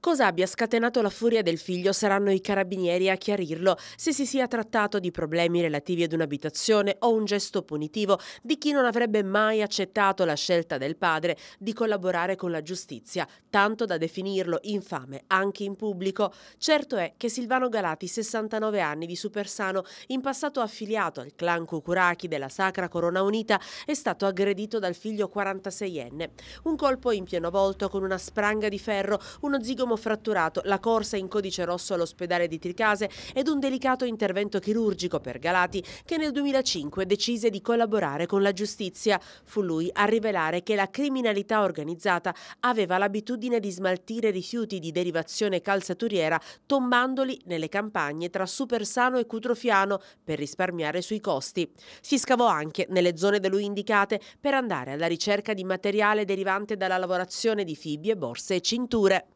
Cosa abbia scatenato la furia del figlio saranno i carabinieri a chiarirlo, se si sia trattato di problemi relativi ad un'abitazione o un gesto punitivo di chi non avrebbe mai accettato la scelta del padre di collaborare con la giustizia, tanto da definirlo infame anche in pubblico. Certo è che Silvano Galati, 69 anni di Supersano, in passato affiliato al clan Cucurachi della Sacra Corona Unita, è stato aggredito dal figlio 46enne. Un colpo in pieno volto con una spranga di ferro, uno zigomo l'omostomo fratturato, la corsa in codice rosso all'ospedale di Tricase ed un delicato intervento chirurgico per Galati che nel 2005 decise di collaborare con la giustizia. Fu lui a rivelare che la criminalità organizzata aveva l'abitudine di smaltire rifiuti di derivazione calzaturiera tombandoli nelle campagne tra Supersano e Cutrofiano per risparmiare sui costi. Si scavò anche nelle zone da lui indicate per andare alla ricerca di materiale derivante dalla lavorazione di fibbie, borse e cinture.